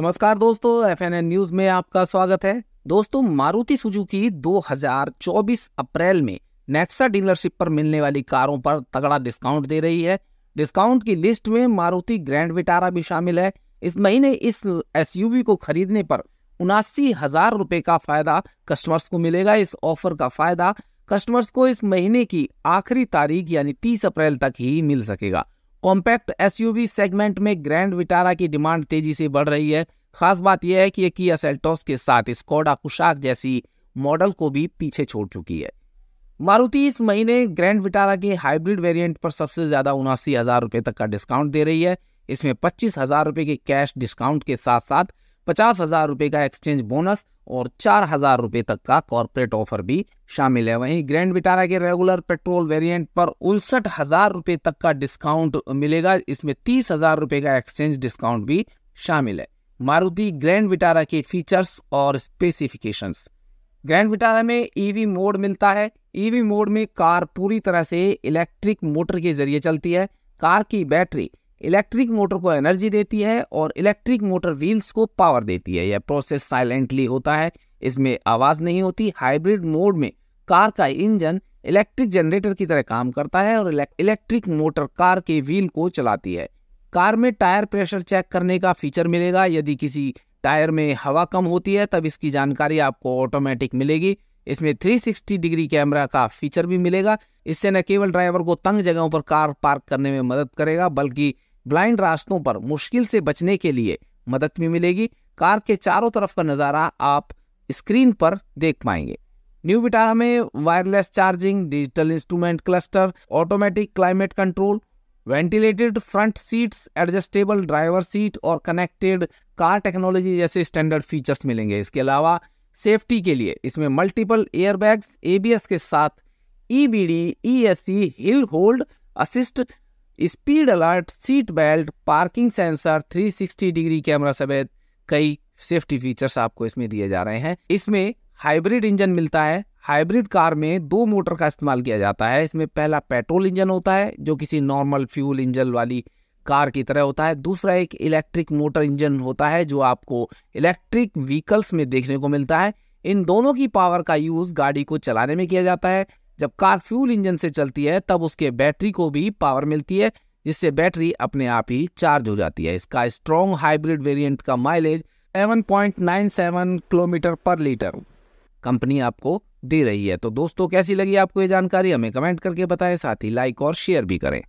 नमस्कार दोस्तों F N news में आपका स्वागत है दोस्तों मारुति सुजुकी 2024 अप्रैल में नेक्सा डीलरशिप पर मिलने वाली कारों पर तगड़ा डिस्काउंट दे रही है डिस्काउंट की लिस्ट में मारुति ग्रैंड विटारा भी शामिल है इस महीने इस एसयूवी को खरीदने पर उनासी हजार रुपए का फायदा कस्टमर्स को मिलेगा इस ऑफर का फायदा कस्टमर्स को इस महीने की आखिरी तारीख यानी 30 अप्रैल तक ही मिल सकेगा कॉम्पैक्ट एसयूवी सेगमेंट में ग्रैंड विटारा की डिमांड तेजी से बढ़ रही है खास बात यह है कि ये किया सेल्टोस के साथ स्कॉडा कुशाक जैसी मॉडल को भी पीछे छोड़ चुकी है मारुति इस महीने ग्रैंड विटारा के हाइब्रिड वेरिएंट पर सबसे ज़्यादा उनासी हज़ार रुपये तक का डिस्काउंट दे रही है इसमें पच्चीस हज़ार रुपये के कैश डिस्काउंट के साथ साथ पचास हजार रुपये का एक्सचेंज बोनस और चार हजार रुपये तक का कॉरपोरेट ऑफर भी शामिल है वहीं ग्रैंड विटारा के रेगुलर पेट्रोल वेरिएंट पर उनसठ हजार रुपये तक का डिस्काउंट मिलेगा इसमें तीस हजार रुपये का एक्सचेंज डिस्काउंट भी शामिल है मारुति ग्रैंड विटारा के फीचर्स और स्पेसिफिकेशन ग्रैंड विटारा में ईवी e मोड मिलता है ईवी e मोड में कार पूरी तरह से इलेक्ट्रिक मोटर के जरिए चलती है कार की बैटरी इलेक्ट्रिक मोटर को एनर्जी देती है और इलेक्ट्रिक मोटर व्हील्स को पावर देती है यह प्रोसेस साइलेंटली होता है इसमें आवाज़ नहीं होती हाइब्रिड मोड में कार का इंजन इलेक्ट्रिक जनरेटर की तरह काम करता है और इलेक्ट्रिक मोटर कार के व्हील को चलाती है कार में टायर प्रेशर चेक करने का फीचर मिलेगा यदि किसी टायर में हवा कम होती है तब इसकी जानकारी आपको ऑटोमेटिक मिलेगी इसमें 360 डिग्री कैमरा का फीचर भी मिलेगा इससे न केवल ड्राइवर को तंग जगहों पर कार पार्क करने में मदद करेगा बल्कि ब्लाइंड रास्तों पर मुश्किल से बचने के लिए मदद भी मिलेगी कार के चारों तरफ का नज़ारा आप स्क्रीन पर देख पाएंगे न्यू विटारा में wireless charging digital instrument cluster automatic climate control ventilated front seats adjustable driver seat और कनेक्टेड कार टेक्नोलॉजी जैसे स्टैंडर्ड फीचर्स मिलेंगे इसके अलावा सेफ्टी के लिए इसमें मल्टीपल एयरबैग्स एबीएस के साथ EBD ESC hill hold assist speed alert seat belt parking sensor 360 degree camera समेत कई सेफ्टी फीचर्स आपको इसमें दिए जा रहे हैं इसमें हाइब्रिड इंजन मिलता है हाइब्रिड कार में दो मोटर का इस्तेमाल किया जाता है इसमें पहला पेट्रोल इंजन होता है जो किसी नॉर्मल फ्यूल इंजन वाली कार की तरह होता है दूसरा एक इलेक्ट्रिक मोटर इंजन होता है जो आपको इलेक्ट्रिक व्हीकल्स में देखने को मिलता है इन दोनों की पावर का यूज़ गाड़ी को चलाने में किया जाता है जब कार फ्यूल इंजन से चलती है तब उसके बैटरी को भी पावर मिलती है जिससे बैटरी अपने आप ही चार्ज हो जाती है इसका स्ट्रॉन्ग हाइब्रिड वेरिएंट का mileage 7.97 kilometre per litre company आपको दे रही है तो दोस्तों कैसी लगी आपको ये जानकारी हमें कमेंट करके बताएं साथ ही लाइक और शेयर भी करें